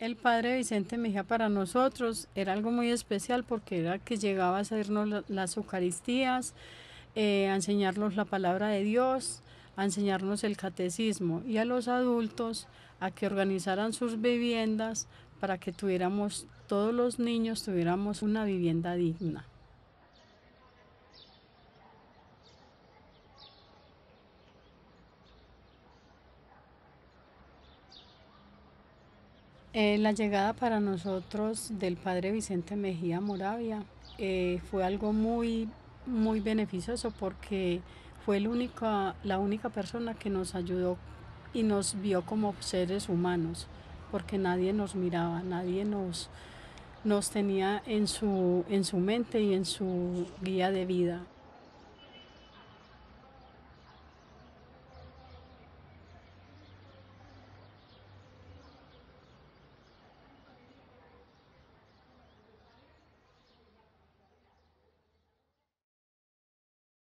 El padre Vicente Mejía para nosotros era algo muy especial porque era que llegaba a hacernos las Eucaristías, eh, a enseñarnos la palabra de Dios, a enseñarnos el catecismo y a los adultos a que organizaran sus viviendas para que tuviéramos, todos los niños tuviéramos una vivienda digna. Eh, la llegada para nosotros del padre Vicente Mejía Moravia eh, fue algo muy, beneficioso porque fue la única persona que nos ayudó y nos vio como seres humanos, porque nadie nos miraba, nadie nos, nos tenía en su mente y en su guía de vida.